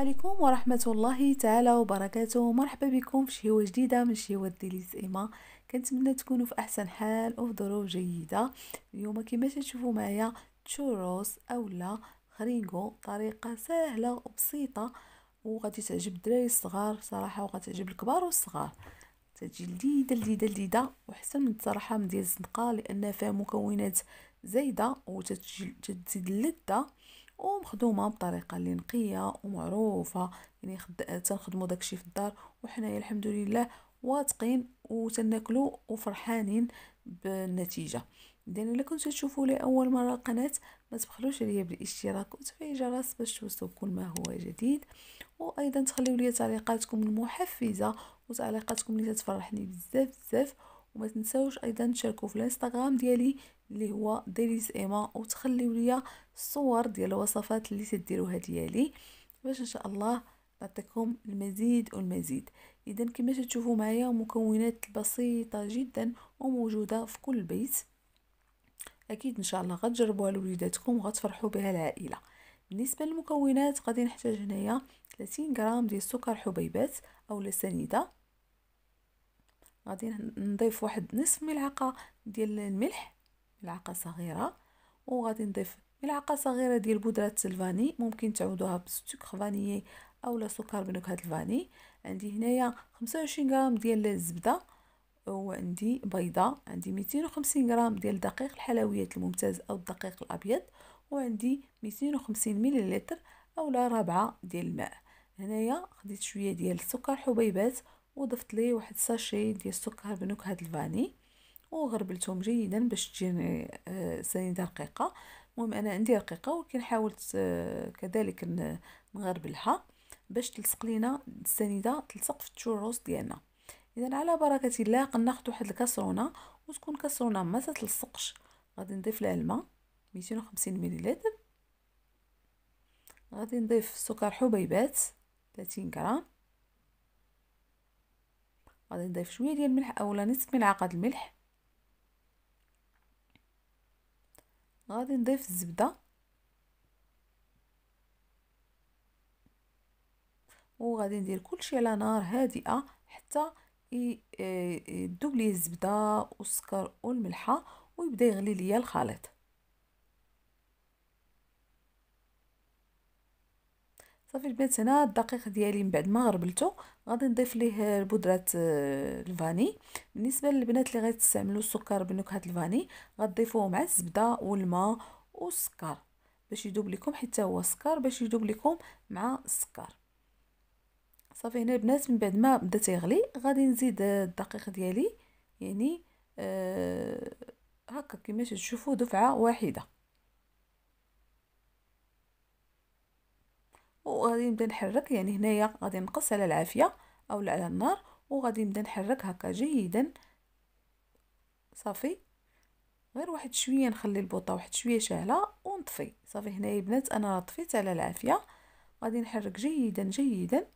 عليكم ورحمة الله تعالى وبركاته مرحبا بكم في شهوة جديدة من شهوة ديليس إيما كنتمنى تكونوا في أحسن حال وفي ظروف جيدة اليوم كما تشوفوا معايا تشوروس أولا خريجو طريقة سهلة وبسيطة وغادي تعجب الدراري الصغار صراحة وغتعجب الكبار والصغار تجي لذيذة لذيذة لذيذة وحسن من صراحة من ديال الزنقة لأن فيها مكونات زايدة وتتزيد اللذة ومخدومه بطريقه اللي نقيه ومعروفه يعني خد... تنخدموا داكشي في الدار وحنايا الحمد لله واثقين وتناكلوا وفرحانين بالنتيجه اذا الا كنتو تشوفوا لي اول مره القناه ما تبخلوش عليا بالاشتراك وتفعيل الجرس باش توصلوا كل ما هو جديد وايضا تخليو لي تعليقاتكم المحفزه وتعليقاتكم اللي تفرحني بزاف بزاف وما تنساوش ايضا تشاركوا في الانستغرام ديالي اللي هو ديليز ايما وتخليو ليا الصور ديال الوصفات اللي تديروها ديالي باش ان شاء الله نعطيكم المزيد والمزيد اذا كما تشوفوا معايا مكونات بسيطه جدا وموجوده في كل بيت اكيد ان شاء الله غتجربوها لوليداتكم وغتفرحوا بها العائله بالنسبه للمكونات غادي نحتاج هنايا 30 غرام ديال السكر حبيبات او لسنيده غادي نضيف واحد نصف ملعقه ديال الملح ملعقه صغيره وغادي نضيف ملعقه صغيره ديال بودره الفاني ممكن تعوضوها بسكر فانيي اولا سكر بنكهه الفاني عندي هنايا 25 غرام ديال الزبده وعندي بيضه عندي 250 غرام ديال دقيق الحلويات الممتاز او الدقيق الابيض وعندي 250 مليلتر اولا ربعه ديال الماء هنايا خديت شويه ديال السكر حبيبات وضفت ليه واحد ساشي ديال السكر بنكهه الفاني وغربلتهم جيدا باش تجيني آه، سنيده رقيقه المهم انا عندي رقيقه ولكن حاولت آه، كذلك نغربلها باش تلصق لينا السنيده تلصق في التشوروس ديالنا اذا على بركه الله قناخذ واحد الكاسرونه وتكون كاسرونه ما تلصقش غادي نضيف لها الماء 250 مليلتر غادي نضيف سكر حبيبات 30 غرام غادي نضيف شويه ديال الملح اولا نصف ملعقه الملح غادي نضيف الزبدة وغادي ندير كلشي على نار هادئه حتى يذوب آه، لي الزبده والسكر والملحه ويبدا يغلي ليا الخليط صافي البنات هنا الدقيق ديالي من بعد ما غربلته غادي نضيف ليه بودره آه، الفاني بالنسبه للبنات اللي غيتستعملوا السكر بنكهه الفاني غتضيفوه مع الزبده والماء والسكر باش يذوب لكم حتى هو سكر باش يذوب لكم مع السكر صافي هنا البنات من بعد ما بدا تيغلي غادي نزيد الدقيق ديالي يعني آه هكا كما تشوفوا دفعه واحده وغادي نبدا نحرك يعني هنايا غادي نقص على العافيه اولا على النار وغادي نبدا نحرك هكا جيدا صافي غير واحد شويه نخلي البوطه واحد شويه شاعله ونطفي صافي هنايا البنات انا طفيت على العافيه غادي نحرك جيدا جيدا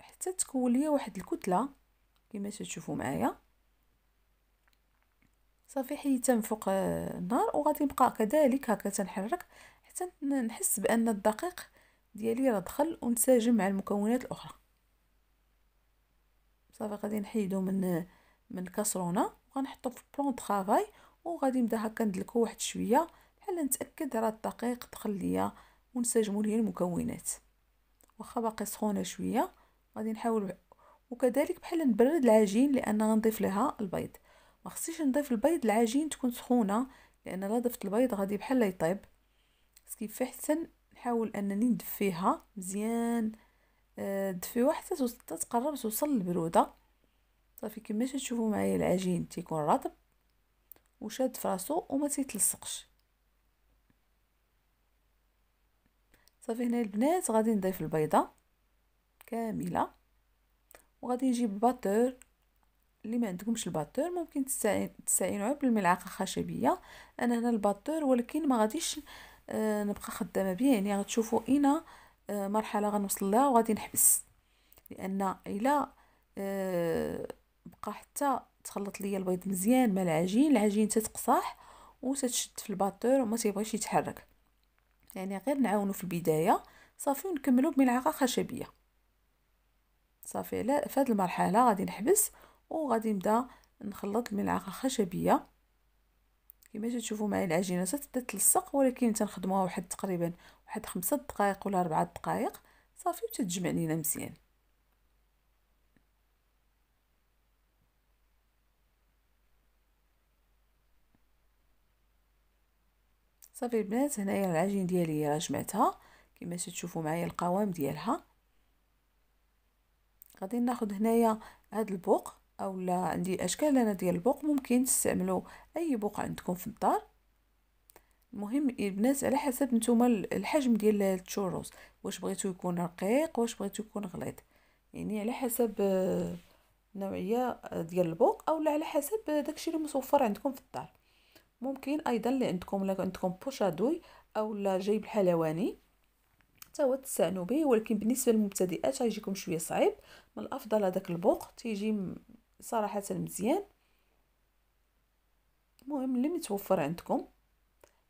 حتى تكون ليا واحد الكتله كما تشوفوا معايا صافي حيدتها من فوق النار وغادي نبقى كذلك هكا تنحرك حتى نحس بان الدقيق ديالي راه دخل ونساجم مع المكونات الاخرى صافي غادي نحيدو من من الكاسرونه وغنحطو في بلون طرافاي وغادي نبدا هكا ندلكو واحد شويه بحال نتاكد راه الدقيق دخل ليا ونسجموا ليا المكونات واخا باقي سخونه شويه غادي نحاول وكذلك بحال نبرد العجين لان غنضيف لها البيض ما خصنيش نضيف البيض العجين تكون سخونه لان لا ضفت البيض غادي بحال يطيب كيف احسن نحاول انني ندفيها مزيان آه، دفيوها حتى تقرب توصل البروده صافي كما تشوفوا معايا العجين تيكون رطب وشاد فراسو وما تيتلصقش صافي هنا البنات غادي نضيف البيضه كامله وغادي نجيب الباتور اللي ما عندكمش الباتور ممكن تستعينوا بالملعقه خشبيه انا هنا الباتور ولكن ما غاديش آه آه، نبقى خدامه به يعني غتشوفوا اين آه، مرحله غنوصل لها وغادي نحبس لان الا آه، بقى حتى تخلط ليا البيض مزيان مع العجين العجين تتقصاح وتتشد في الباتور وما تيبغيش يتحرك يعني غير نعاونو في البدايه صافي ونكملو بملعقه خشبيه صافي على في هذه المرحله غادي نحبس وغادي نبدا نخلط الملعقه خشبيه كما تشوفوا معايا العجينه تبدا تلصق ولكن تنخدموها واحد تقريبا واحد خمسة دقائق ولا ربعة دقائق صافي وتتجمع لينا مزيان صافي البنات هنايا العجين ديالي راه جمعتها كما تشوفوا معايا القوام ديالها غادي ناخذ هنايا هاد البوق او لا عندي اشكال انا ديال البوق ممكن تستعملوا اي بوق عندكم في الدار المهم البنات على حسب نتوما الحجم ديال التشوروس واش بغيتو يكون رقيق واش بغيتو يكون غليظ يعني على حسب آه، نوعيه ديال البوق اولا على حسب آه، داكشي اللي متوفر عندكم في الدار ممكن ايضا اللي عندكم لا عندكم بوشادوي اولا جايب الحلواني حتى هو تستعنوا به ولكن بالنسبه للمبتدئات غيجيكم شويه صعيب من الافضل هذاك البوق تيجي صراحه مزيان المهم اللي متوفر عندكم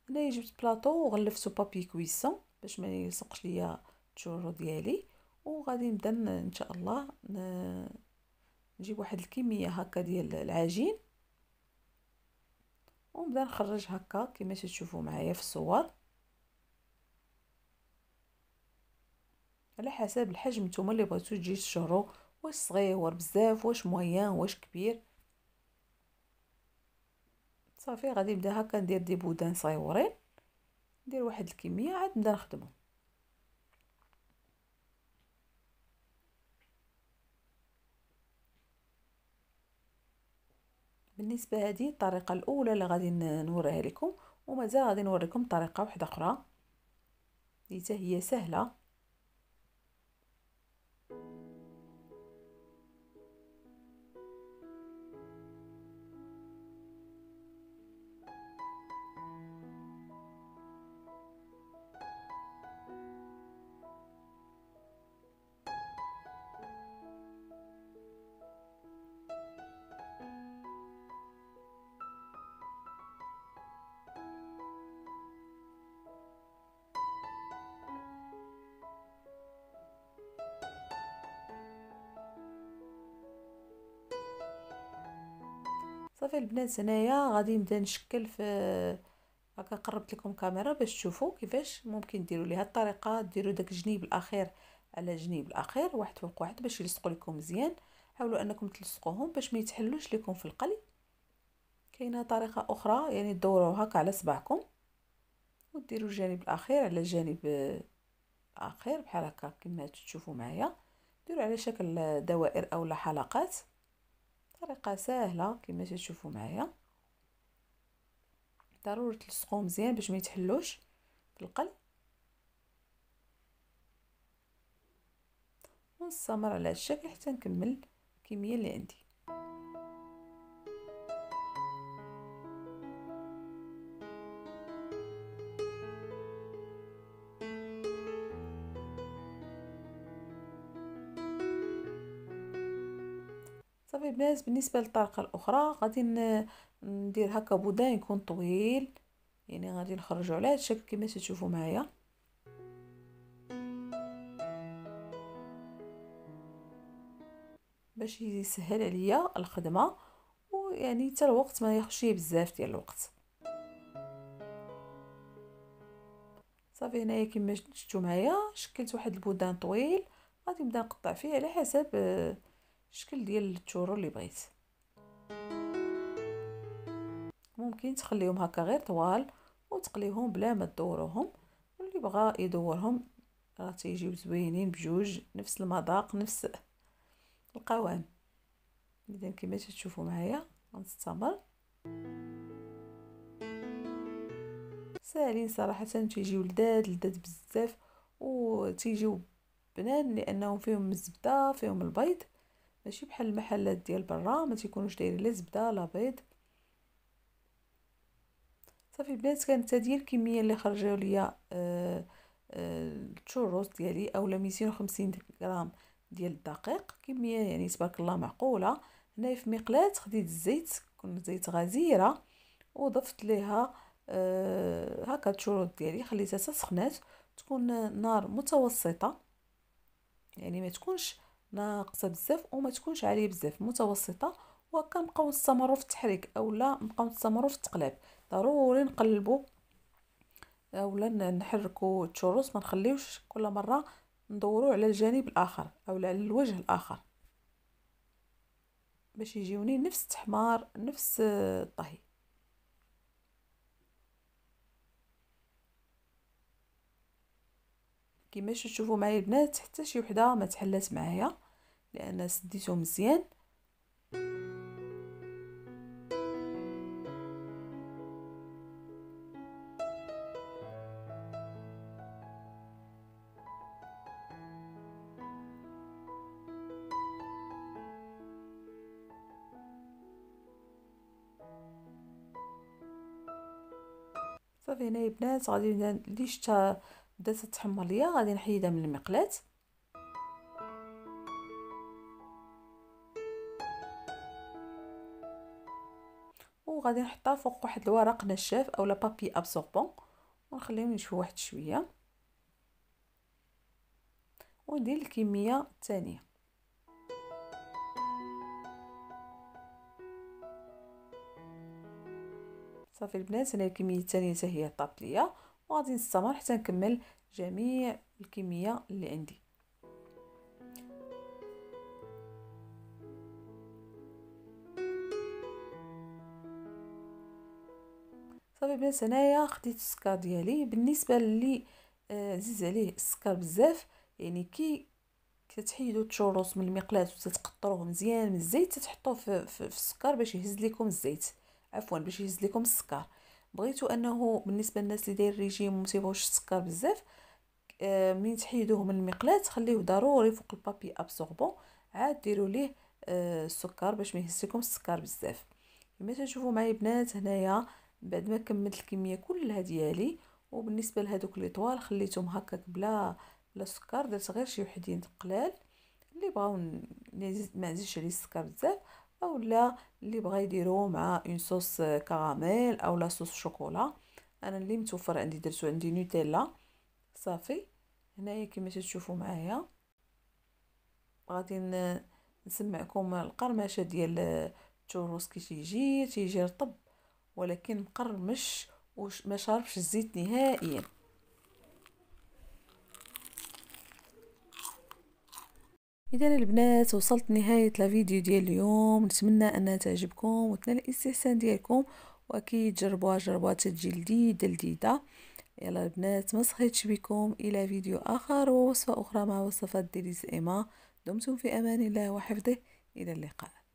هنايا جبت بلاطو وغلفتو بابي كويسون باش ما يلصقش ليا الشورو ديالي وغادي نبدا ان شاء الله نجيب واحد الكميه هكا ديال العجين ونبدا نخرج هكا كما تشوفوا معايا في الصور على حسب الحجم نتوما اللي بغيتو تجي تشهرو واش صغير بزاف واش مويان واش كبير صافي غادي نبدا هكا ندير دي بودان صغيورين ندير واحد الكميه عاد نبدا نخدمو بالنسبه هذه الطريقه الاولى اللي غادي نوريها لكم ومازال غادي نوريكم طريقه واحده اخرى اللي هي سهله صافي البنات هنايا غادي نبدا نشكل في هكا قربت لكم كاميرا باش تشوفوا كيفاش ممكن ديروا ليها الطريقه ديروا داك الجنيب الاخير على الجنيب الاخير واحد فوق واحد باش يلصقوا لكم مزيان حاولوا انكم تلصقوهم باش ما يتحلوش لكم في القلي كاينه طريقه اخرى يعني دوروا هكا على صباعكم وديروا الجانب الاخير على الجانب الاخير بحال هكا كما تشوفوا معايا ديروا على شكل دوائر او حلقات طريقه سهله كما تشوفوا معايا ضروري تلصقوه مزيان باش ما يتحلوش في القلب ونستمر على هذا الشكل حتى نكمل الكميه اللي عندي صافي بنات بالنسبه للطريقه الاخرى غادي ندير هكا بودان يكون طويل يعني غادي نخرجو على هذا الشكل كما تشوفوا معايا باش يسهل عليا الخدمه ويعني حتى الوقت ما ياخذش بزاف ديال الوقت صافي هنايا كما شفتوا معايا شكلت واحد البودان طويل غادي نبدا نقطع فيه على حسب الشكل ديال التورو اللي بغيت ممكن تخليهم هكا غير طوال وتقليهم بلا ما تدوروهم واللي بغى يدورهم راه تيجيو زوينين بجوج نفس المذاق نفس القوام اذا كما تشوفوا معايا غنستمر ساهلين صراحه تيجيو لذاد لذاد بزاف وتيجيو بنان لانهم فيهم الزبده فيهم البيض ماشي بحال المحلات ديال برا ما تيكونوش دايرين لا زبده لا بيض صافي البنات كانت هذه الكميه اللي خرجوا ليا آه، آه، التشوروس ديالي اولا 250 غرام ديال الدقيق كميه يعني تبارك الله معقوله هنايا في مقلاة خديت الزيت كون زيت غزيره وضفت ليها أه هكا التشوروس ديالي خليتها تسخنات تكون نار متوسطه يعني ما تكونش ناقصه بزاف وما تكونش عاليه بزاف متوسطه وكنبقاو نستمروا في التحريك اولا نبقاو نستمروا في التقلاب ضروري نقلبوا اولا نحركوا التشروس ما نخليوش كل مره ندوروا على الجانب الاخر اولا على الوجه الاخر باش يجيوني نفس التحمار نفس الطهي كيما تشوفوا معايا البنات حتى شي وحده ما تحلات معايا لأن سديته مزيان صافي هنا البنات غادي ليش تا آه، بدات تحمر ليا غادي نحيدها من المقلاه وغادي نحطها فوق واحد الورق نشاف اولا بابي ابسوربون ونخليهم ينشفوا واحد شويه وندير الكميه الثانيه صافي البنات هنا الكميه الثانيه حتى هي طابت ليا وغادي نستمر حتى نكمل جميع الكميه اللي عندي صافي بنات هنايا خديت السكر ديالي بالنسبه اللي آه، عزيز آه عليه السكر بزاف يعني كي كتحيدوا التشوروس من المقلاة وتتقطروه مزيان من الزيت تتحطوه في, في, في السكر باش يهز لكم الزيت عفوا باش يهز لكم السكر بغيتو انه بالنسبه للناس اللي داير ريجيم وما تيبغوش السكر بزاف آه منين تحيدوه من المقلاة خليه ضروري فوق البابي ابسوربون عاد ديروا ليه آه السكر باش ما يهز لكم السكر بزاف كما تشوفوا معايا البنات هنايا بعد ما كملت الكميه كلها ديالي وبالنسبه لهذوك لي طوال خليتهم هكاك بلا بلا سكر درت غير شي وحدين قلال اللي بغاو يعني ما نزيدش عليه السكر بزاف اولا اللي بغا يديرو مع اون صوص كراميل او لا صوص شوكولا انا اللي متوفر عندي درتو عندي نوتيلا صافي هنايا كما تشوفوا معايا غادي نسمعكم القرمشه ديال التورس كي تيجي تيجي رطب ولكن مقرمش وما شربش الزيت نهائيا اذا البنات وصلت نهايه الفيديو ديال اليوم نتمنى انها تعجبكم وتنال الاستحسان ديالكم واكيد جربوها جربوها تجي لذيذه لذيذه يلا البنات ما صحيتش بكم الى فيديو اخر ووصفه اخرى مع وصفات ديليز ايما دمتم في امان الله وحفظه الى اللقاء